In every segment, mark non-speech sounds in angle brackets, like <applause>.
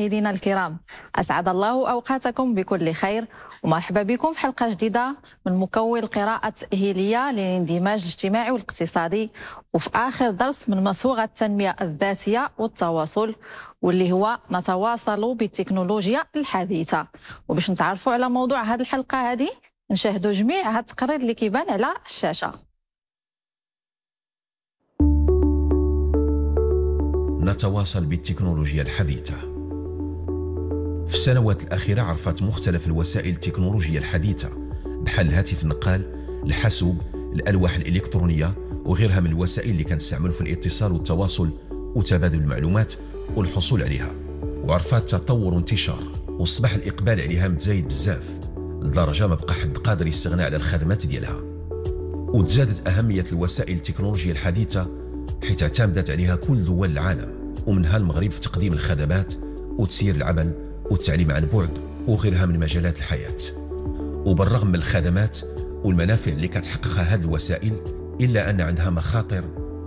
مشاهدينا الكرام أسعد الله أوقاتكم بكل خير ومرحبا بكم في حلقة جديدة من مكون قراءه تاهيليه للاندماج الاجتماعي والاقتصادي وفي آخر درس من مصوغة التنمية الذاتية والتواصل واللي هو نتواصل بالتكنولوجيا الحديثة وباش نتعرفوا على موضوع هذه الحلقة هذه نشاهدوا جميع هذا التقرير اللي كيبان على الشاشة نتواصل بالتكنولوجيا الحديثه في السنوات الأخيرة عرفت مختلف الوسائل التكنولوجية الحديثة بحال الهاتف النقال الحاسوب الألواح الإلكترونية وغيرها من الوسائل اللي كنستعملوا في الاتصال والتواصل وتبادل المعلومات والحصول عليها وعرفات تطور وانتشار وصبح الإقبال عليها متزايد بزاف لدرجة ما بقى حد قادر يستغنى على الخدمات ديالها وتزادت أهمية الوسائل التكنولوجية الحديثة حيث اعتمدت عليها كل دول العالم ومنها المغرب في تقديم الخدمات وتسير العمل والتعليم عن بعد وغيرها من مجالات الحياة وبالرغم من الخدمات والمنافع اللي كتحققها هذه الوسائل إلا أن عندها مخاطر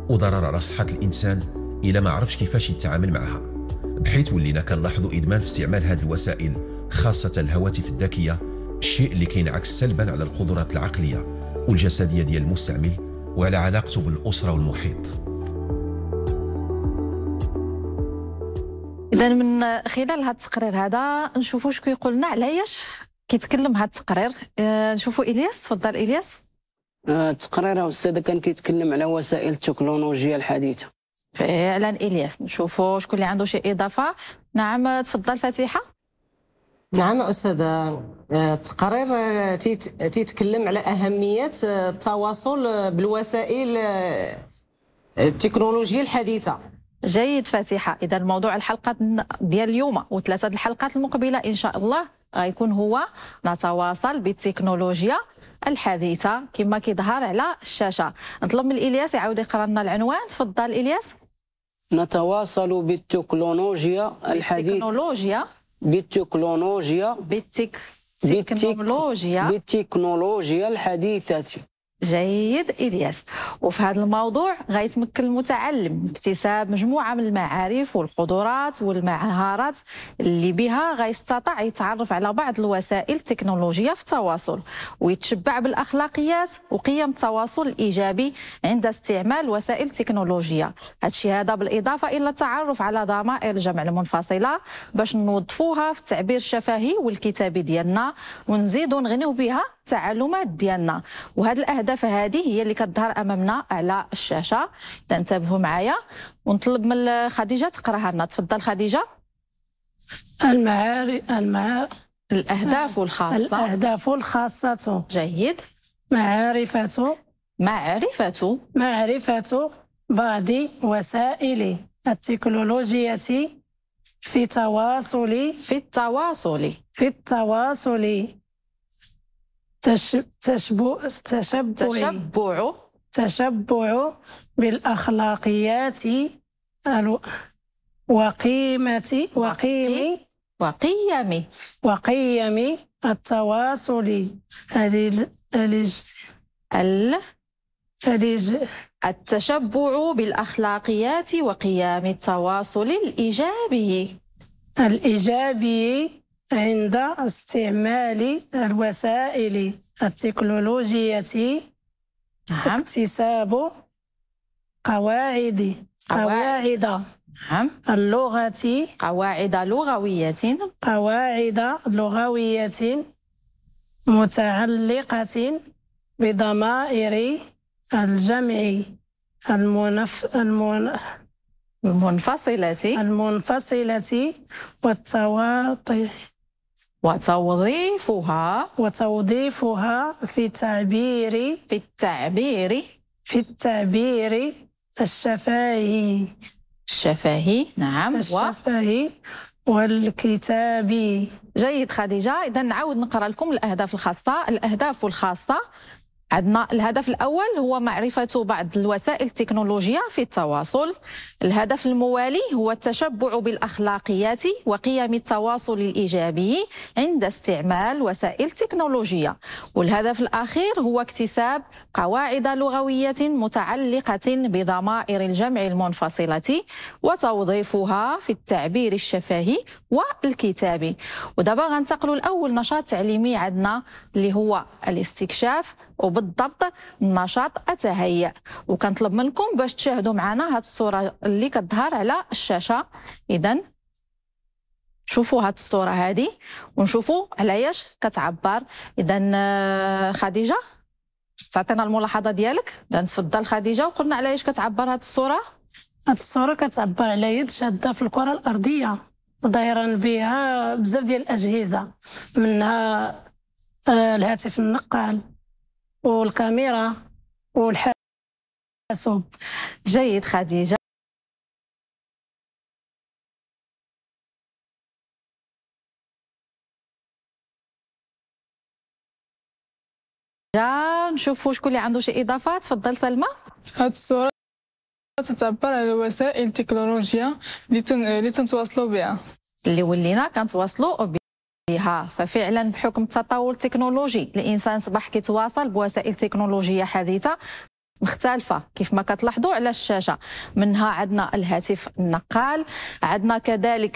وضرر على صحة الإنسان إلا ما عرفش كيفاش يتعامل معها بحيث ولينا كنلاحظوا إدمان في استعمال هذه الوسائل خاصة الهواتف الذكية الشيء اللي كينعكس سلبا على القدرات العقلية والجسدية ديال المستعمل وعلى علاقته بالأسرة والمحيط من خلال هذا التقرير هذا نشوفوا شكون يقول لنا علاش كيتكلم هذا التقرير آه، نشوفوا الياس تفضل الياس آه، التقرير استاذه كان كيتكلم على وسائل التكنولوجيا الحديثه فعلا الياس نشوفوا شكون اللي عنده شي اضافه نعم تفضل فاتحه نعم استاذه آه، التقرير تيتكلم على اهميه التواصل بالوسائل التكنولوجيا الحديثه جيد فاتحة اذا موضوع الحلقه ديال اليوم وثلاثه الحلقات المقبله ان شاء الله غيكون هو نتواصل بالتكنولوجيا الحديثه كما كيظهر على الشاشه نطلب من الياس يعاود يقرا لنا العنوان تفضل الياس نتواصل بالتكنولوجيا الحديثه بالتكنولوجيا بالتكنولوجيا بالتك بالتكنولوجيا بالتكنولوجيا الحديثه جيد الياس وفي هذا الموضوع غيتمكن المتعلم باكتساب مجموعه من المعارف والقدرات والمهارات اللي بها غيستطع يتعرف على بعض الوسائل التكنولوجيه في التواصل ويتشبع بالاخلاقيات وقيم التواصل الايجابي عند استعمال وسائل تكنولوجيه هادشي هذا بالاضافه الى التعرف على ضمائر الجمع المنفصله باش نوظفوها في التعبير الشفهي والكتابي ديالنا ونزيدو نغنيو بها التعلمات ديالنا وهذه الاهداف هذه هي اللي كتظهر امامنا على الشاشه تنتبهوا معايا ونطلب من خديجه تقراها لنا تفضل خديجه المعاري المع... الاهداف الخاصه الاهداف الخاصه جيد معرفه معرفه معرفه بعض وسائل التكنولوجيا في التواصل في التواصل في التواصل تشبع تشبع تشبع بالأخلاقيات وقيمة وقيم وقيم وقيم التواصل التشبع بالأخلاقيات وقيام التواصل الإيجابي الإيجابي عند استعمال الوسائل التكنولوجية نعم. اكتساب قواعد قواعد نعم اللغة قواعد لغوية قواعد لغوية متعلقة بضمائر الجمع المنف... المن... المنفصلة المنفصلة والتواطئ وتوظيفها وتوظيفها في التعبير في التعبير في التعبير الشفاهي الشفاهي نعم الشفاهي والكتابي جيد خديجة إذا نعاود نقرأ لكم الأهداف الخاصة الأهداف الخاصة عندنا الهدف الأول هو معرفة بعض الوسائل التكنولوجية في التواصل الهدف الموالي هو التشبع بالأخلاقيات وقيم التواصل الإيجابي عند استعمال وسائل تكنولوجية والهدف الأخير هو اكتساب قواعد لغوية متعلقة بضمائر الجمع المنفصلة وتوظيفها في التعبير الشفهي والكتابي ودابا غنتقلوا لأول نشاط تعليمي عندنا اللي هو الاستكشاف وبالضبط النشاط التهيئ وكنطلب منكم باش تشاهدوا معنا هاد الصوره اللي كتظهر على الشاشه اذا شوفوا هاد الصوره هادي ونشوفوا علاش كتعبر اذا آه، خديجه تعطينا الملاحظه ديالك اذا تفضل خديجه وقلنا علاش كتعبر هاد الصوره هاد الصوره كتعبر على يد شاده في الكره الارضيه ودايرا بها بزاف ديال الاجهزه منها آه، الهاتف النقال والكاميرا والحاسوب جيد خديجه نشوفوا شكون اللي عنده شي اضافات تفضل سلمى هاد الصوره تتعبر على وسائل التكنولوجيا اللي تنتواصلوا بها اللي ولينا كنتواصلوا عليها ففعلا بحكم التطور التكنولوجي الانسان صبح كيتواصل بوسائل تكنولوجيه حديثه مختلفة كيف ما كتلاحظوا على الشاشة منها عندنا الهاتف النقال عندنا كذلك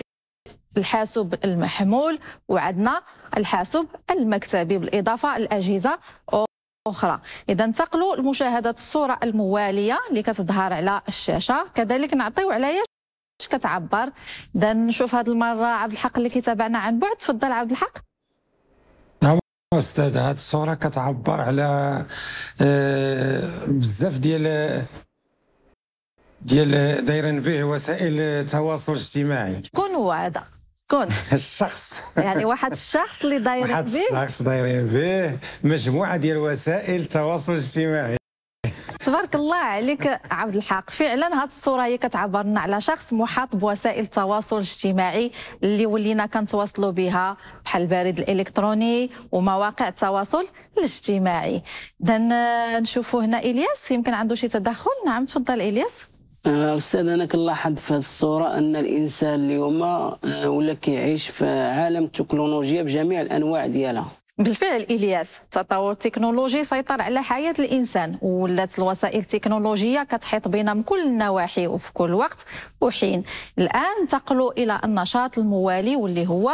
الحاسوب المحمول وعندنا الحاسوب المكتبي بالإضافة الأجهزة أخرى إذا انتقلوا لمشاهدة الصورة الموالية اللي كتظهر على الشاشة كذلك نعطيو عليها كتعبر اذا نشوف هذه المره عبد الحق اللي كيتابعنا عن بعد تفضل عبد الحق نعم استاذ هاد الصوره كتعبر على آه، بزاف ديال ديال دايرين به وسائل التواصل الاجتماعي شكون هو هذا شكون <laughs> الشخص يعني واحد الشخص اللي دايرين به واحد الشخص دايرين به مجموعه ديال وسائل التواصل الاجتماعي تبارك الله عليك عبد الحق فعلا هذه الصوره هي كتعبر لنا على شخص محاط بوسائل التواصل الاجتماعي اللي ولينا كنتواصلوا بها بحال البريد الالكتروني ومواقع التواصل الاجتماعي اذا آه، نشوفوا هنا الياس يمكن عنده شي تدخل نعم تفضل الياس آه، استاذ انا كنلاحظ في الصوره ان الانسان اليوم آه، ولا كيعيش في عالم التكنولوجيا بجميع الانواع ديالها بالفعل الياس التطور التكنولوجي سيطر على حياه الانسان ولات الوسائل التكنولوجيه كتحيط بنا من كل النواحي وفي كل وقت وحين الان انتقلوا الى النشاط الموالي واللي هو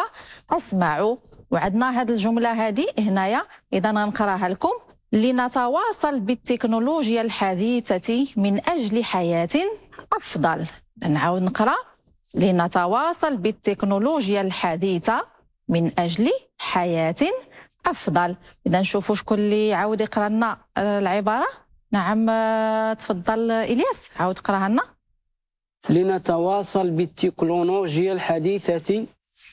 اسمعوا وعندنا هذه الجمله هذه هنايا اذا غنقراها لكم لنتواصل بالتكنولوجيا الحديثه من اجل حياه افضل نعاود نقرا لنتواصل بالتكنولوجيا الحديثه من اجل حياه افضل اذا نشوفوا شكون اللي عاود يقرا لنا آه، العباره نعم آه، تفضل الياس عاود قراها لنا لنتواصل بالتكنولوجيا الحديثه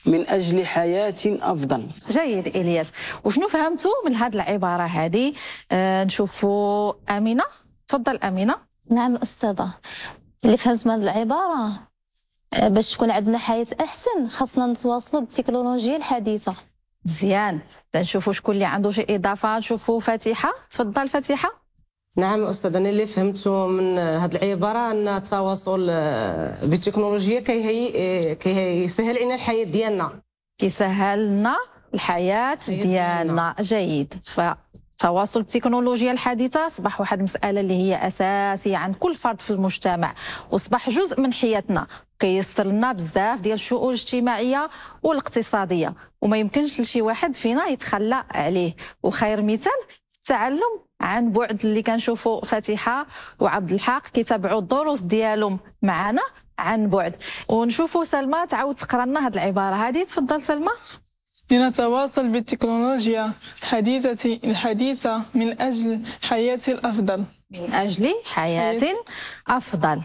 من اجل حياه افضل جيد الياس وشنو فهمتوا من هذه العباره هذه آه نشوفوا امينه تفضل امينه نعم استاذه اللي فهمت من هذه العباره آه، باش تكون عندنا حياه احسن خاصنا نتواصلوا بالتكنولوجيا الحديثه مزيان تنشوفوا شكون اللي عنده شي اضافه نشوفوا فاتحه تفضل فاتحه نعم استاذ انا اللي فهمته من هذه العباره ان التواصل آه، بالتكنولوجيا كيهي آه، كيسهل علينا الحياه ديالنا كيسهل لنا الحياه ديالنا جيد ف التواصل بالتكنولوجيا الحديثه اصبح واحد المساله اللي هي اساسيه عند كل فرد في المجتمع واصبح جزء من حياتنا كيسر لنا بزاف ديال الشؤون الاجتماعيه والاقتصاديه وما يمكنش لشي واحد فينا يتخلى عليه وخير مثال التعلم عن بعد اللي كنشوفوا فاتحه وعبد الحق كيتابعوا الدروس ديالهم معنا عن بعد ونشوفوا سلمى تعاود تقرا لنا هذه العباره هذه تفضل سلمى لنتواصل بالتكنولوجيا الحديثة الحديثة من أجل حياة الأفضل من أجل حياة أفضل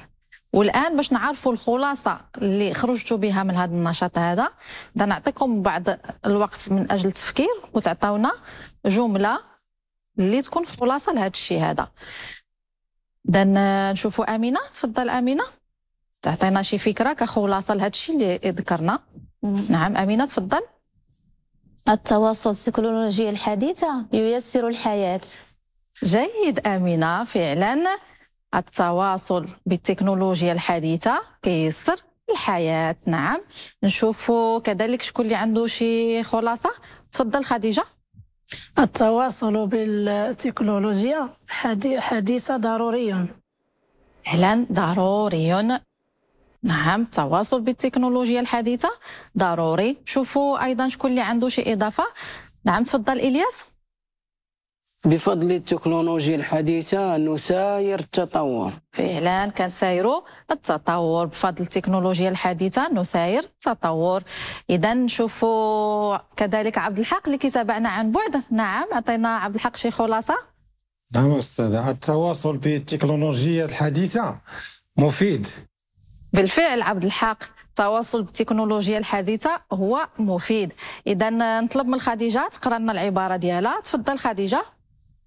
والان باش نعرفوا الخلاصه اللي خرجتوا بها من هذا النشاط هذا بدنا نعطيكم بعض الوقت من اجل التفكير وتعطونا جمله اللي تكون خلاصه لهذا الشيء هذا بدنا نشوفوا امينه تفضل امينه تعطينا شي فكره كخلاصه لهذا الشيء اللي ذكرنا نعم امينه تفضل التواصل التكنولوجيا الحديثة ييسر الحياة جيد أمينة فعلا التواصل بالتكنولوجيا الحديثة كيسر الحياة نعم نشوفوا كذلك شكون اللي عنده شي خلاصة تفضل خديجة التواصل بالتكنولوجيا الحديثة ضروري فعلا ضروري نعم التواصل بالتكنولوجيا الحديثة ضروري شوفوا أيضا شكون اللي عنده شي إضافة نعم تفضل إلياس بفضل التكنولوجيا الحديثة نساير التطور فعلا كنسايروا التطور بفضل التكنولوجيا الحديثة نساير التطور إذا نشوفوا كذلك عبد الحق اللي كيتابعنا عن بعد نعم عطينا عبد الحق شي خلاصة نعم أستاذة التواصل بالتكنولوجيا الحديثة مفيد بالفعل عبد الحق التواصل بالتكنولوجيا الحديثه هو مفيد اذا نطلب من خديجه تقرا لنا العباره ديالها تفضل خديجه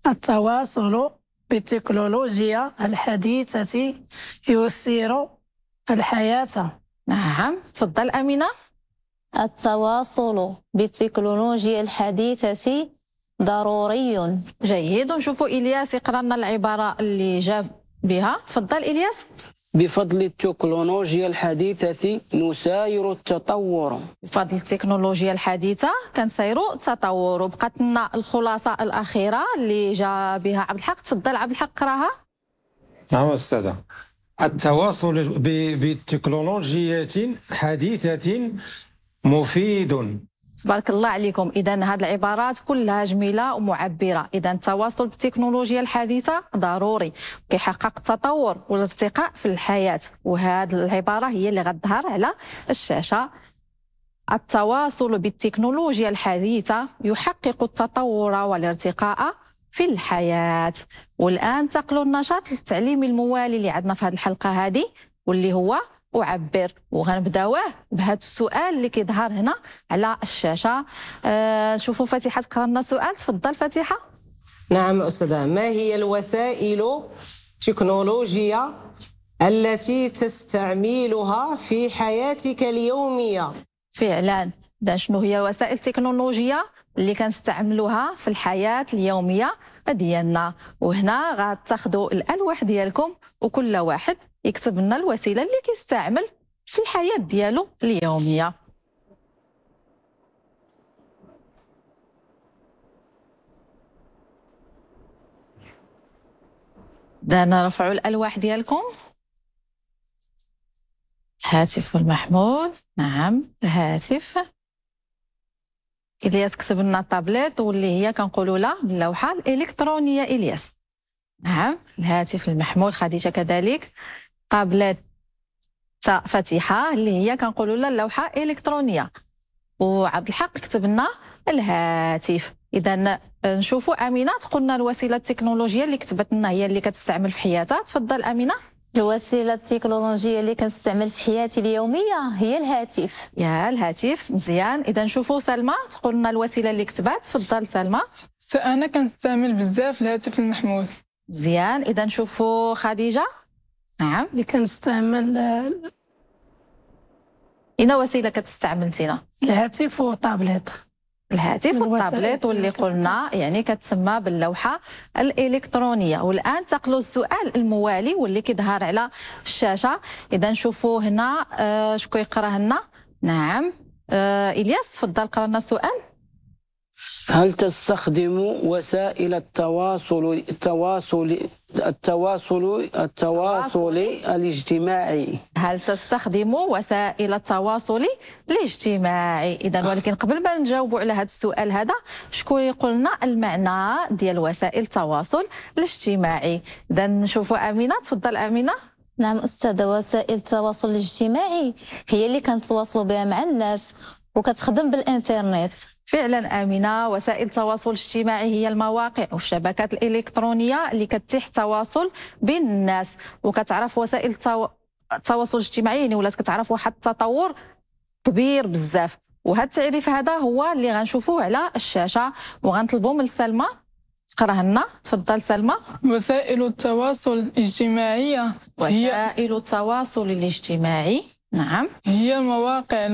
التواصل بالتكنولوجيا الحديثه يسير الحياه نعم تفضل امينه التواصل بالتكنولوجيا الحديثه ضروري جيد نشوفوا الياس يقرا لنا العباره اللي جاب بها تفضل الياس بفضل التكنولوجيا الحديثة نساير التطور بفضل التكنولوجيا الحديثة كنسير التطور وبقات لنا الخلاصة الأخيرة اللي جا بها عبد الحق تفضل عبد الحق قراها نعم أستاذة التواصل بتكنولوجيا حديثة مفيد تبارك الله عليكم اذا هذه العبارات كلها جميله ومعبره اذا التواصل بالتكنولوجيا الحديثه ضروري كيحقق التطور والارتقاء في الحياه وهذه العباره هي اللي غتظهر على الشاشه التواصل بالتكنولوجيا الحديثه يحقق التطور والارتقاء في الحياه والان تقل النشاط التعليمي الموالي اللي عندنا في هذه الحلقه هذه واللي هو اعبر وغنبداوه بهذا السؤال اللي كيظهر هنا على الشاشه آه نشوفوا فاتحه تقرا لنا سؤال تفضل فاتحه نعم استاذه ما هي الوسائل التكنولوجيا التي تستعملها في حياتك اليوميه فعلا شنو هي الوسائل التكنولوجيه اللي كنستعملوها في الحياه اليوميه ديالنا وهنا غتاخذوا الالواح ديالكم وكل واحد يكتب لنا الوسيله اللي كيستعمل في الحياه ديالو اليوميه دانا رفعوا الالواح ديالكم الهاتف المحمول نعم الهاتف الياس كتب لنا الطابليت واللي هي كنقولوا لها باللوحه الالكترونيه الياس نعم الهاتف المحمول خديجه كذلك تا فاتحه اللي هي كنقولوا لها اللوحه الالكترونيه وعبد الحق كتب لنا الهاتف اذا نشوفوا امينه تقولنا الوسيله التكنولوجيه اللي كتبت لنا هي اللي كتستعمل في حياتها تفضل امينه الوسيله التكنولوجيه اللي كنستعمل في حياتي اليوميه هي الهاتف يا الهاتف مزيان اذا نشوفوا سلمى تقول لنا الوسيله اللي كتبات تفضل سلمى حتى انا كنستعمل بزاف الهاتف المحمول مزيان اذا نشوفوا خديجه نعم اللي كنستعمل إينا آه، وسيله كتستعمل انتينا الهاتف والطابليت الهاتف والتابلت واللي قلنا يعني كتسمى باللوحه الالكترونيه والان انتقلوا السؤال الموالي واللي كيظهر على الشاشه اذا نشوفوا هنا آه شكون يقرا لنا نعم آه الياس تفضل قرا لنا السؤال هل تستخدم وسائل التواصل التواصل التواصل التواصل الاجتماعي هل تستخدم وسائل التواصل الاجتماعي اذا ولكن قبل ما نجاوبوا على هذا السؤال هذا شكون يقول لنا المعنى ديال وسائل التواصل الاجتماعي اذا نشوفوا امينه تفضل امينه نعم استاذه وسائل التواصل الاجتماعي هي اللي كنتواصلوا بها مع الناس وكتخدم بالانترنت فعلا امنه وسائل التواصل الاجتماعي هي المواقع والشبكات الالكترونيه اللي كتتيح التواصل بين الناس وكتعرف وسائل التو... التواصل الاجتماعي يعني ولات كتعرف واحد التطور كبير بزاف وهاد التعريف هذا هو اللي غنشوفوه على الشاشه وغنطلبوا من سلمى تقراه لنا تفضل سلمى وسائل التواصل الاجتماعيه وسائل التواصل الاجتماعي نعم هي المواقع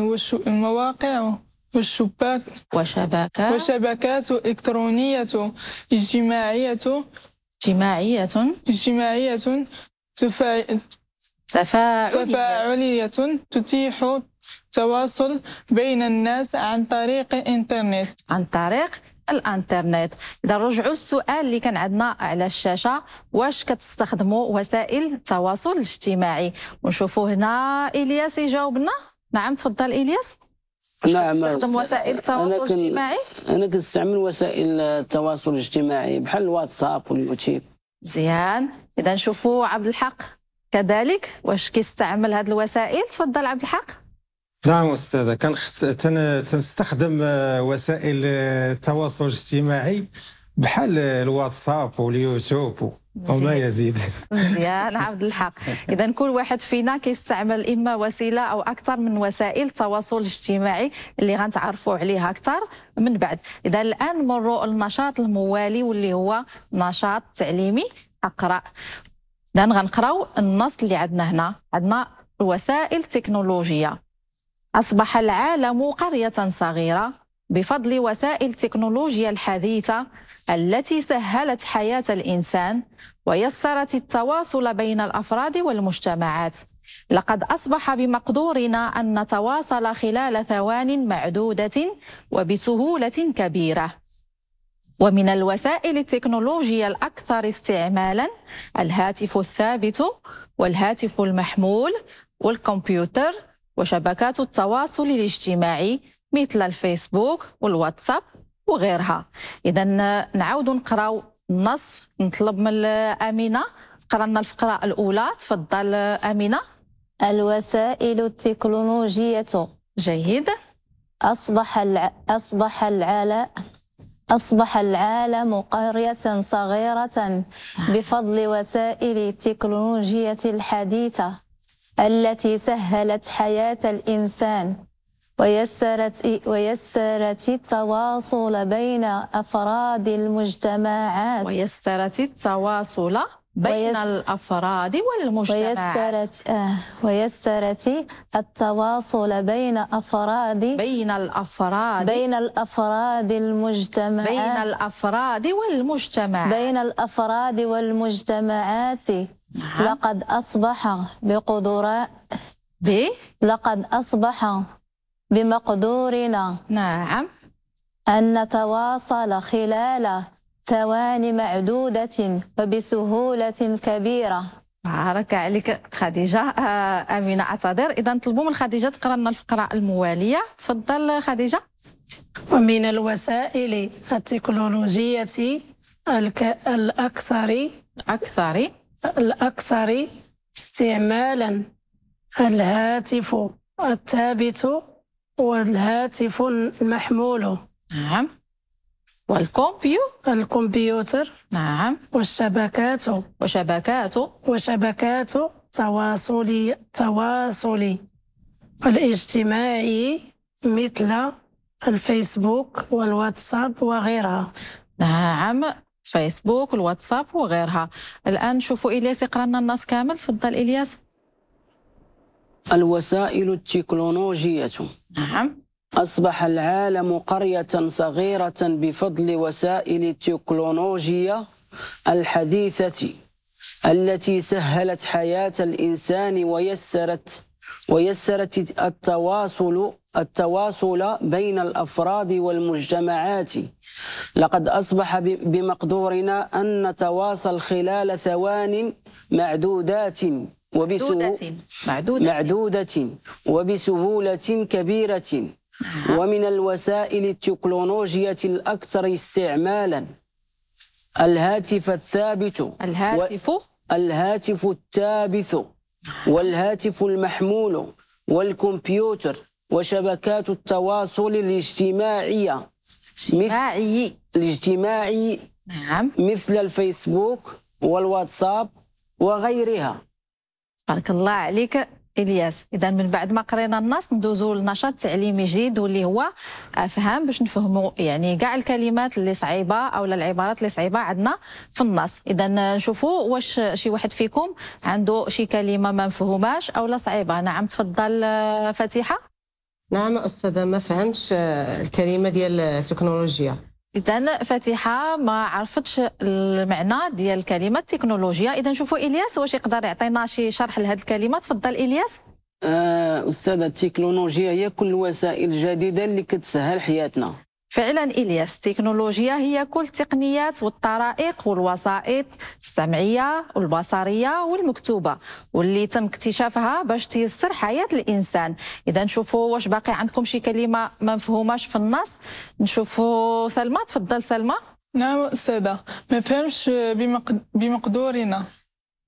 المواقع والشباك وشبكات وشبكات إلكترونية اجتماعية اجتماعية اجتماعية تفا... تفاعلية تفاعلية تتيح التواصل بين الناس عن طريق الإنترنت عن طريق الانترنت اذا رجعوا السؤال اللي كان عندنا على الشاشه واش كتستخدموا وسائل التواصل الاجتماعي ونشوفوا هنا الياس يجاوبنا نعم تفضل الياس نعم تستخدم وسائل التواصل الاجتماعي؟ أنا كنستعمل وسائل التواصل الاجتماعي بحال الواتساب واليوتيوب مزيان إذا نشوفوا عبد الحق كذلك واش كيستعمل هذه الوسائل تفضل عبد الحق نعم استاذه كنخت... تن... تنستخدم آه، وسائل آه، التواصل الاجتماعي بحال آه، الواتساب واليوتيوب وما يزيد مزيان عبد الحق اذا كل واحد فينا كيستعمل اما وسيله او اكثر من وسائل التواصل الاجتماعي اللي غنتعرفوا عليها اكثر من بعد اذا الان مروا النشاط الموالي واللي هو نشاط تعليمي اقرا اذا غنقراو النص اللي عندنا هنا عندنا الوسائل التكنولوجيه اصبح العالم قريه صغيره بفضل وسائل التكنولوجيا الحديثه التي سهلت حياة الإنسان ويسرت التواصل بين الأفراد والمجتمعات لقد أصبح بمقدورنا أن نتواصل خلال ثوان معدودة وبسهولة كبيرة ومن الوسائل التكنولوجية الأكثر استعمالاً الهاتف الثابت والهاتف المحمول والكمبيوتر وشبكات التواصل الاجتماعي مثل الفيسبوك والواتساب وغيرها اذا نعاود نقراو النص نطلب من امينه تقرا لنا الفقره الاولى تفضل امينه الوسائل التكنولوجيه جيد اصبح الع... اصبح العالم أصبح العالم قرية صغيرة نعم. بفضل وسائل التكنولوجية الحديثة التي سهلت حياة الإنسان ويسرت ويسرت التواصل بين أفراد المجتمعات ويسرت التواصل بين ويس... الأفراد والمجتمعات ويسرت آه، ويسرت التواصل بين أفراد بين الأفراد بين الأفراد المجتمعات بين الأفراد والمجتمعات بين الأفراد والمجتمعات نعم. لقد أصبح بقدرات ب لقد أصبح بمقدورنا نعم أن نتواصل خلال ثوان معدودة وبسهولة كبيرة بارك عليك خديجة آه، أمينة أعتذر إذا نطلبوا من خديجة تقرأ لنا الفقرة الموالية تفضل خديجة ومن الوسائل التكنولوجية الأكثر الأكثر الأكثر استعمالا الهاتف الثابت والهاتف المحمول نعم والكمبيو الكمبيوتر نعم والشبكات وشبكات وشبكات تواصلي تواصلي الاجتماعي مثل الفيسبوك والواتساب وغيرها نعم فيسبوك الواتساب وغيرها الآن نشوفوا إلياس يقرأ لنا النص كامل تفضل إلياس الوسائل التكنولوجية نعم أصبح العالم قرية صغيرة بفضل وسائل التكنولوجيا الحديثة التي سهلت حياة الإنسان ويسرت ويسرت التواصل التواصل بين الافراد والمجتمعات لقد اصبح بمقدورنا ان نتواصل خلال ثوان معدودات وبسهولة معدودة, معدودة وبسهولة كبيرة نعم. ومن الوسائل التكنولوجية الأكثر استعمالا الهاتف الثابت الهاتف و... الهاتف التابث نعم. والهاتف المحمول والكمبيوتر وشبكات التواصل الاجتماعية اجتماعي الاجتماعي نعم مثل الفيسبوك والواتساب وغيرها بارك الله عليك الياس اذا من بعد ما قرينا النص ندوزو لنشاط تعليمي جديد واللي هو افهام باش نفهموا يعني كاع الكلمات اللي صعيبه او العبارات اللي صعيبه عندنا في النص اذا نشوفوا واش شي واحد فيكم عنده شي كلمه ما مفهوماش او لا صعيبه نعم تفضل فاتحه نعم استاذه ما فهمتش الكلمه ديال التكنولوجيا اذا فاتحه ما عرفتش المعنى ديال كلمه تكنولوجيا اذا نشوفوا الياس واش يقدر يعطينا شي شرح لهذه الكلمه تفضل الياس آه استاذه التكنولوجيا هي كل الوسائل الجديده اللي كتسهل حياتنا فعلا إلياس التكنولوجيا هي كل التقنيات والطرائق والوسائط السمعية والبصرية والمكتوبة واللي تم اكتشافها باش تيسر حياة الإنسان إذا نشوفوا واش باقي عندكم شي كلمة ما مفهوماش في النص نشوفوا سلمى تفضل سلمى نعم سادة ما فهمش بمقدورنا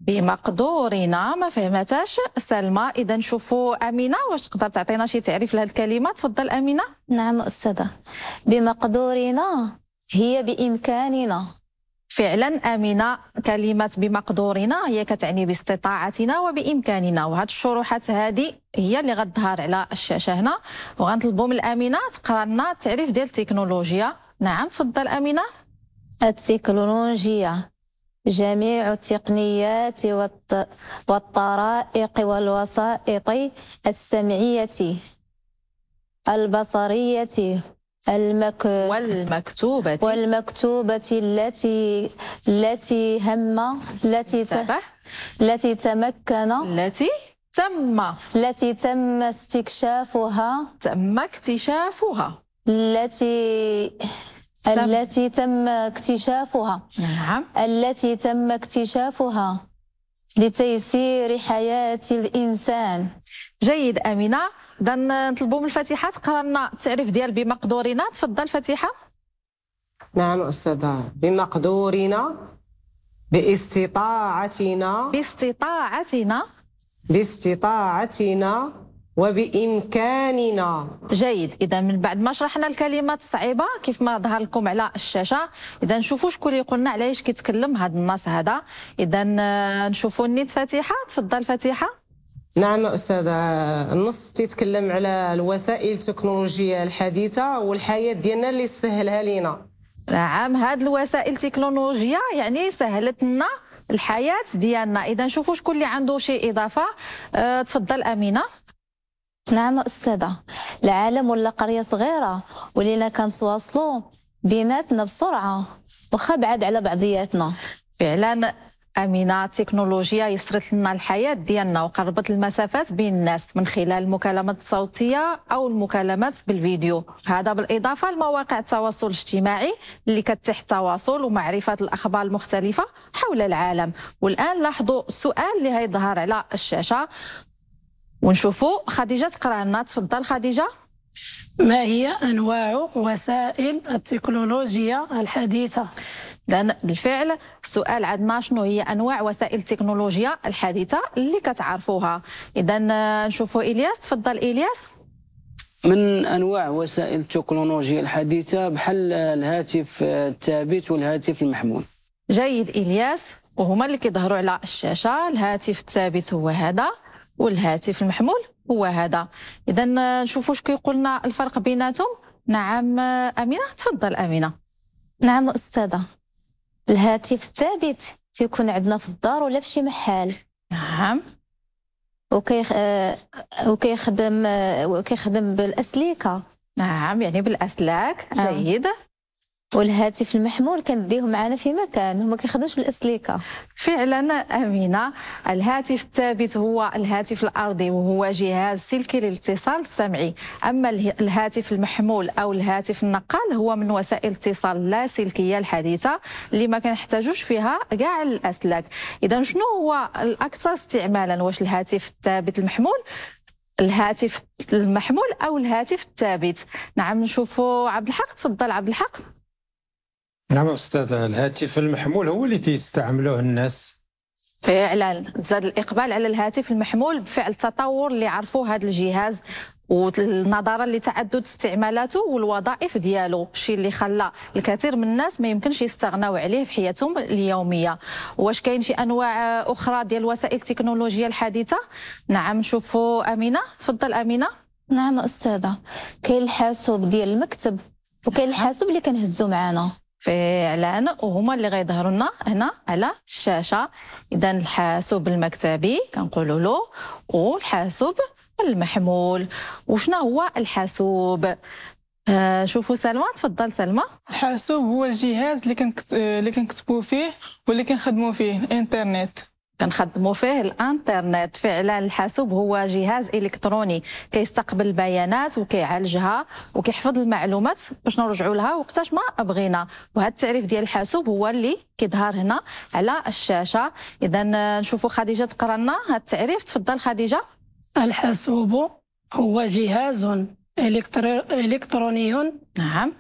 بمقدورنا ما فهمتاش سلمى اذا نشوفوا امينه واش تقدر تعطينا شي تعريف لهذه الكلمه تفضل امينه نعم استاذه بمقدورنا هي بامكاننا فعلا امينه كلمه بمقدورنا هي كتعني باستطاعتنا وبامكاننا وهاد الشروحات هذه هي اللي غتظهر على الشاشه هنا وغنطلبوا من امينه تقرا لنا التعريف ديال التكنولوجيا نعم تفضل امينه التكنولوجيا جميع التقنيات والطرائق والوسائط السمعية البصرية المك... والمكتوبة والمكتوبة التي التي هم التي ت... التي تمكن التي تم التي تم استكشافها تم اكتشافها التي التي تم اكتشافها نعم. التي تم اكتشافها لتيسير حياة الإنسان جيد أمينة إذا نطلبوا من الفاتحة تقرا لنا التعريف ديال بمقدورنا تفضل فاتحة نعم أستاذة بمقدورنا باستطاعتنا باستطاعتنا باستطاعتنا وبإمكاننا جيد إذا من بعد ما شرحنا الكلمات الصعيبة كيف ما ظهر لكم على الشاشة إذا نشوفوا شكون اللي قلنا علاش كيتكلم هذا النص هذا إذا نشوفوا النيت فاتحة تفضل فاتحة نعم أستاذة النص تيتكلم على الوسائل التكنولوجية الحديثة والحياة ديالنا اللي سهلها لينا نعم هاد الوسائل التكنولوجية يعني سهلت لنا الحياة ديالنا إذا نشوفوا شكون اللي عنده شي إضافة أه تفضل أمينة نعم أستاذة العالم ولا قرية صغيرة ولينا كنتواصلوا بيناتنا بسرعة واخا بعاد على بعضياتنا فعلا امينه التكنولوجيا يسرت لنا الحياه ديالنا وقربت المسافات بين الناس من خلال المكالمات الصوتيه او المكالمات بالفيديو هذا بالاضافه لمواقع التواصل الاجتماعي اللي كتتيح التواصل ومعرفه الاخبار المختلفه حول العالم والان لاحظوا السؤال اللي هيظهر على الشاشه ونشوفوا خديجه تقرا لنا تفضل خديجه ما هي انواع وسائل التكنولوجيا الحديثه لان بالفعل السؤال عندنا شنو هي انواع وسائل التكنولوجيا الحديثه اللي كتعرفوها اذا نشوفوا الياس تفضل الياس من انواع وسائل التكنولوجيا الحديثه بحال الهاتف الثابت والهاتف المحمول جيد الياس وهما اللي كيظهروا على الشاشه الهاتف الثابت هو هذا والهاتف المحمول هو هذا اذا نشوفوا شكون يقول لنا الفرق بيناتهم نعم امينه تفضل امينه نعم استاذه الهاتف الثابت تيكون عندنا في الدار ولا في شي محل نعم وكيخ... آه، وكيخدم آه، وكيخدم بالاسليكه نعم يعني بالاسلاك آه. جيد والهاتف المحمول كنديه معنا في مكان هما كيخدموش بالاسليكا فعلا امينه الهاتف الثابت هو الهاتف الارضي وهو جهاز سلكي للاتصال السمعي اما الهاتف المحمول او الهاتف النقال هو من وسائل الاتصال اللاسلكيه الحديثه اللي ما كنحتاجوش فيها كاع الاسلاك اذا شنو هو الاكثر استعمالا واش الهاتف الثابت المحمول الهاتف المحمول او الهاتف الثابت نعم نشوفوا عبد الحق تفضل عبد الحق نعم استاذ الهاتف المحمول هو اللي تيستعملوه الناس فعلا تزاد الاقبال على الهاتف المحمول بفعل التطور اللي عرفوه هذا الجهاز ونظرا لتعدد استعمالاته والوظائف ديالو الشيء اللي خلى الكثير من الناس ما يمكنش يستغناو عليه في حياتهم اليوميه واش كاين شي انواع اخرى ديال وسائل التكنولوجيا الحديثه نعم نشوفوا امينه تفضل امينه نعم استاذه كاين الحاسوب ديال المكتب وكاين الحاسوب اللي كنهزو معانا في اعلان وهما اللي غيظهروا لنا هنا على الشاشه اذا الحاسوب المكتبي كنقولوا له والحاسوب المحمول وشنا هو الحاسوب آه شوفوا سلمى تفضل سلمى الحاسوب هو الجهاز اللي كنكتبوا فيه واللي كنخدموا فيه الانترنت كنخدموا فيه الانترنت فعلا الحاسوب هو جهاز الكتروني كيستقبل البيانات وكيعالجها وكيحفظ المعلومات باش نرجعوا لها وقتاش ما بغينا وهذا التعريف ديال الحاسوب هو اللي كيظهر هنا على الشاشه اذا نشوفوا خديجه تقرا لنا هذا التعريف تفضل خديجه الحاسوب هو جهاز الكتروني نعم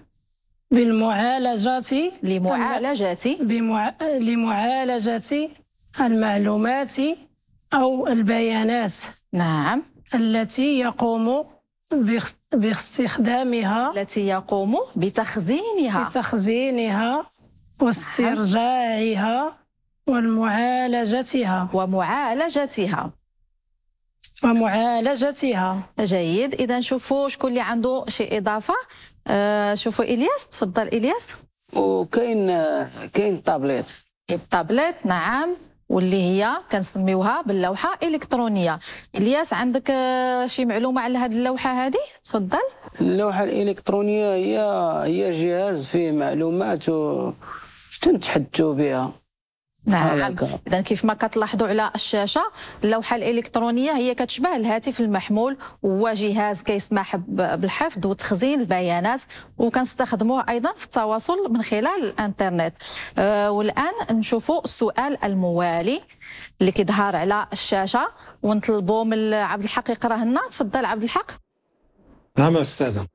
بالمعالجة لمعالجة بمع... لمعالجة المعلومات أو البيانات نعم التي يقوم باستخدامها التي يقوم بتخزينها بتخزينها واسترجاعها ومعالجتها ومعالجتها ومعالجتها جيد اذا شوفوا شكون اللي عنده شي اضافه آه شوفوا الياس تفضل الياس وكاين كاين التابليت التابليت نعم واللي هي كنسميوها باللوحه الالكترونيه الياس عندك آه، شي معلومه على هذه اللوحه هذه تفضل اللوحه الالكترونيه هي هي جهاز فيه معلومات تنتحدثوا بها نعم اذا كيف ما كتلاحظوا على الشاشه اللوحه الالكترونيه هي كتشبه الهاتف المحمول وهو جهاز كيسمح بالحفظ وتخزين البيانات وكنستخدموه ايضا في التواصل من خلال الانترنت آه والان نشوفوا السؤال الموالي اللي كيظهر على الشاشه ونطلبوا من عبد الحق يقراه لنا تفضل عبد الحق نعم استاذه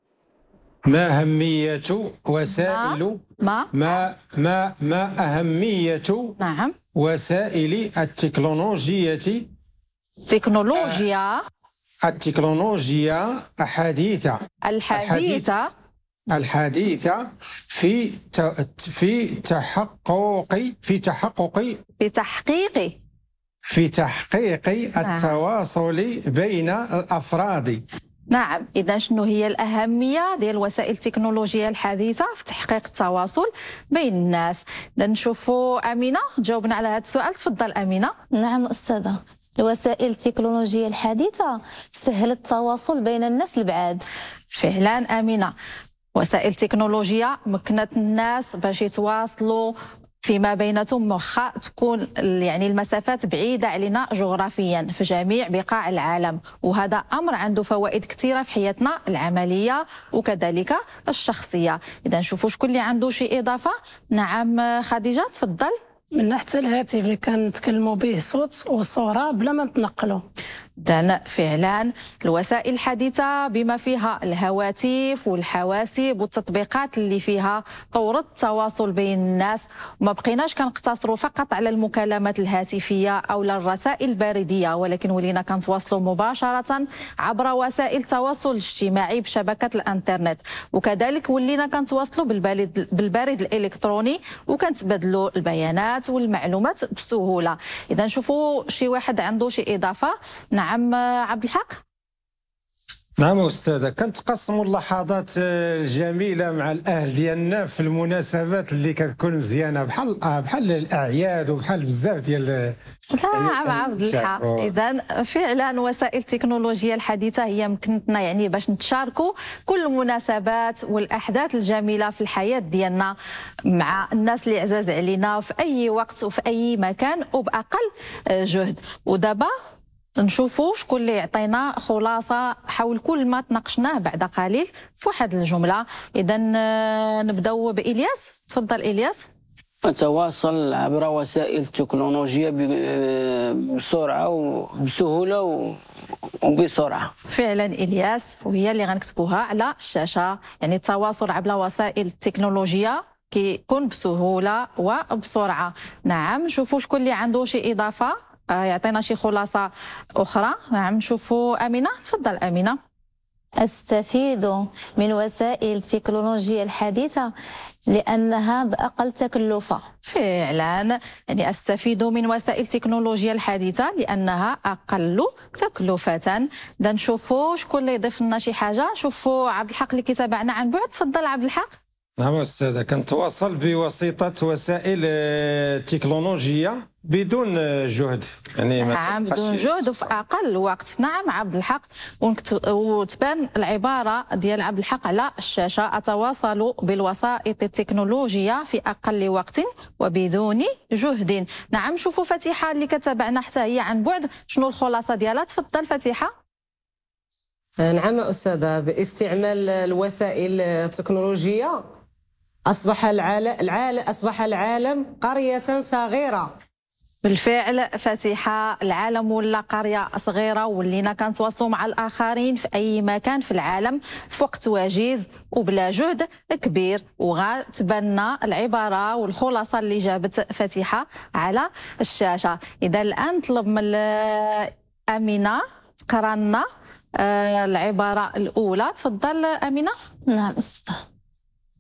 ما أهمية وسائل ما ما ما ما أهمية نعم وسائل آه، التكنولوجيا تكنولوجيا التكنولوجيا الحديثة الحديثة الحديثة في في تحقق في تحقق في تحقيق في تحقيق نعم. التواصل بين الأفراد نعم اذا شنو هي الاهميه ديال وسائل التكنولوجيا الحديثه في تحقيق التواصل بين الناس نشوفوا امينه جاوبنا على هذا السؤال تفضل امينه نعم استاذه الوسائل التكنولوجيه الحديثه سهلت التواصل بين الناس البعاد فعلا امينه وسائل تكنولوجيا مكنت الناس باش يتواصلوا فيما بين وخا تكون يعني المسافات بعيدة علينا جغرافيا في جميع بقاع العالم وهذا أمر عنده فوائد كثيرة في حياتنا العملية وكذلك الشخصية إذا نشوفوا شكون اللي عنده شي إضافة نعم خديجة تفضل من ناحيه الهاتف اللي كنتكلموا به صوت وصوره بلا ما نتنقلوا فعلا الوسائل الحديثة بما فيها الهواتف والحواسب والتطبيقات اللي فيها طورت التواصل بين الناس ما بقيناش كنقتصروا فقط على المكالمات الهاتفية أو الرسائل البريدية ولكن ولينا كنتواصلوا مباشرة عبر وسائل التواصل الاجتماعي بشبكة الانترنت وكذلك ولينا كنتواصلوا بالبريد, بالبريد الإلكتروني وكنتبادلوا البيانات والمعلومات بسهولة إذا نشوفوا شي واحد عنده شي إضافة نعم نعم عبد الحق نعم استاذه كنتقسموا اللحظات آه، الجميله مع الاهل ديالنا في المناسبات اللي كتكون مزيانه بحال آه، بحال الاعياد وبحال بزاف ديال آه، نعم يعني عبد الحق اذا فعلا وسائل التكنولوجيا الحديثه هي مكنتنا يعني باش نتشاركوا كل المناسبات والاحداث الجميله في الحياه ديالنا مع الناس اللي عزاز علينا في اي وقت وفي اي مكان وباقل جهد ودابا نشوفوا شكون اللي يعطينا خلاصه حول كل ما تناقشناه بعد قليل في واحد الجمله اذا آه، نبداو بالياس تفضل الياس نتواصل عبر وسائل التكنولوجيا آه، بسرعه وبسهوله وبسرعه فعلا الياس وهي اللي غنكتبوها على الشاشه يعني التواصل عبر وسائل التكنولوجيا كيكون بسهوله وبسرعه نعم شوفوا شكون اللي عنده شي اضافه يعطينا شي خلاصه اخرى نعم نشوفوا امينه تفضل امينه استفيد من وسائل التكنولوجيا الحديثه لانها باقل تكلفه فعلا يعني استفيد من وسائل التكنولوجيا الحديثه لانها اقل تكلفه دا نشوفوا شكون اللي يضيف لنا شي حاجه شوفوا عبد الحق اللي كيتابعنا عن بعد تفضل عبد الحق نعم أستاذة كنتواصل بواسطة وسائل التكنولوجيه بدون جهد يعني ما نعم، بدون يعني. جهد وفي اقل وقت نعم عبد الحق وتبان العباره ديال عبد الحق على الشاشه اتواصل بالوسائط التكنولوجيه في اقل وقت وبدون جهد نعم شوفوا فتيحه اللي كتابعنا حتى هي عن بعد شنو الخلاصه ديالها تفضل فتيحه آه، نعم أستاذة باستعمال الوسائل التكنولوجية أصبح العالم, العالم أصبح العالم قرية صغيرة بالفعل فاتحة العالم ولا قرية صغيرة ولينا كنتواصلوا مع الآخرين في أي مكان في العالم في وقت وجيز وبلا جهد كبير وغتبنى العبارة والخلاصة اللي جابت فاتحة على الشاشة إذا الآن طلب من أمينة تقرأ لنا آه، العبارة الأولى تفضل أمينة نعم استاذ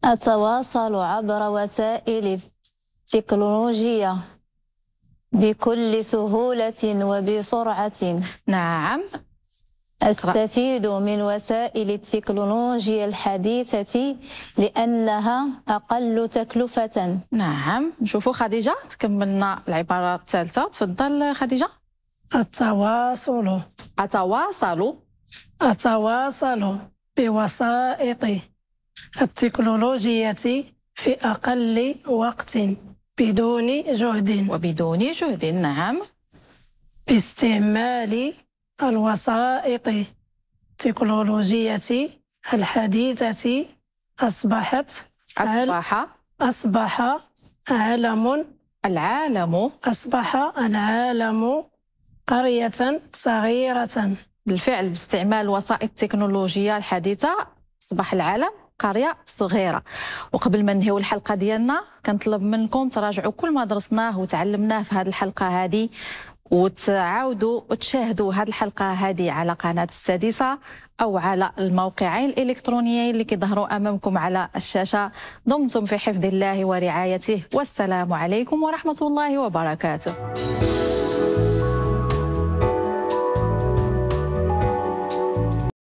أتواصل عبر وسائل التكنولوجيا بكل سهولة وبسرعة نعم أستفيد من وسائل التكنولوجيا الحديثة لأنها أقل تكلفة نعم نشوفوا خديجة تكملنا العبارة الثالثة تفضل خديجة التواصل أتواصل أتواصل بوسائط التكنولوجيا في أقل وقت بدون جهد وبدون جهد نعم باستعمال الوسائط التكنولوجية الحديثة أصبحت أصبح أصبح عالم العالم أصبح العالم قرية صغيرة بالفعل باستعمال وسائط التكنولوجيا الحديثة أصبح العالم قريه صغيره وقبل ما ننهيو الحلقه ديالنا كنطلب منكم تراجعوا كل ما درسناه وتعلمناه في هذه الحلقه هذه وتعاودوا وتشاهدوا هذه الحلقه هذه على قناه السادسه او على الموقعين الالكترونيين اللي كيظهروا امامكم على الشاشه دمتم في حفظ الله ورعايته والسلام عليكم ورحمه الله وبركاته